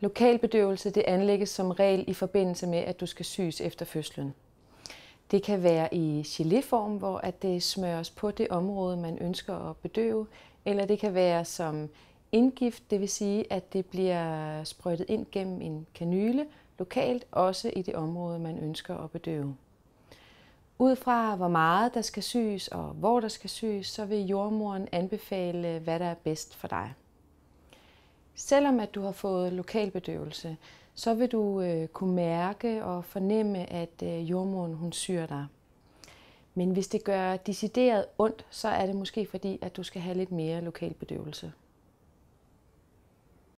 Lokalbedøvelse det anlægges som regel i forbindelse med, at du skal syes efter fødslen. Det kan være i geléform, hvor at det smøres på det område, man ønsker at bedøve, eller det kan være som indgift, det vil sige, at det bliver sprøjtet ind gennem en kanyle lokalt, også i det område, man ønsker at bedøve. Ud fra hvor meget der skal syes og hvor der skal syes, så vil jordmoren anbefale, hvad der er bedst for dig. Selvom at du har fået lokalbedøvelse, så vil du øh, kunne mærke og fornemme, at øh, jordmoren hun syrer dig. Men hvis det gør decideret ondt, så er det måske fordi, at du skal have lidt mere lokalbedøvelse.